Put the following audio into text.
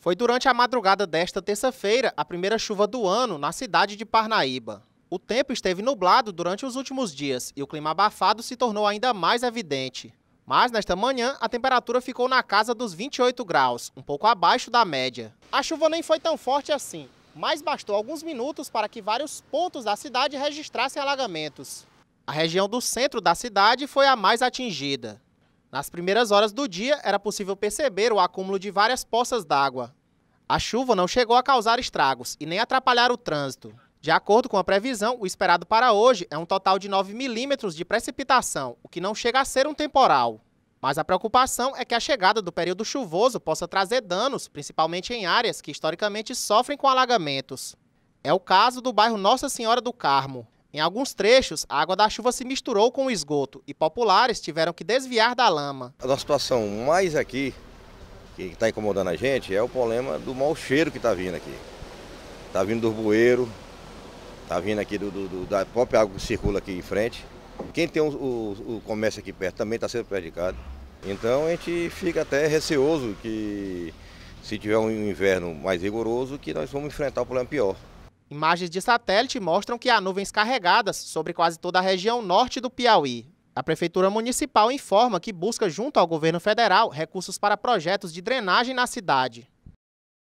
Foi durante a madrugada desta terça-feira a primeira chuva do ano na cidade de Parnaíba. O tempo esteve nublado durante os últimos dias e o clima abafado se tornou ainda mais evidente. Mas nesta manhã, a temperatura ficou na casa dos 28 graus, um pouco abaixo da média. A chuva nem foi tão forte assim, mas bastou alguns minutos para que vários pontos da cidade registrassem alagamentos. A região do centro da cidade foi a mais atingida. Nas primeiras horas do dia, era possível perceber o acúmulo de várias poças d'água. A chuva não chegou a causar estragos e nem atrapalhar o trânsito. De acordo com a previsão, o esperado para hoje é um total de 9 milímetros de precipitação, o que não chega a ser um temporal. Mas a preocupação é que a chegada do período chuvoso possa trazer danos, principalmente em áreas que historicamente sofrem com alagamentos. É o caso do bairro Nossa Senhora do Carmo. Em alguns trechos, a água da chuva se misturou com o esgoto e populares tiveram que desviar da lama. A nossa situação mais aqui, que está incomodando a gente, é o problema do mau cheiro que está vindo aqui. Está vindo do bueiro, está vindo aqui do, do, do, da própria água que circula aqui em frente. Quem tem o, o, o comércio aqui perto também está sendo prejudicado. Então a gente fica até receoso que se tiver um inverno mais rigoroso, que nós vamos enfrentar o um problema pior. Imagens de satélite mostram que há nuvens carregadas sobre quase toda a região norte do Piauí. A Prefeitura Municipal informa que busca, junto ao governo federal, recursos para projetos de drenagem na cidade.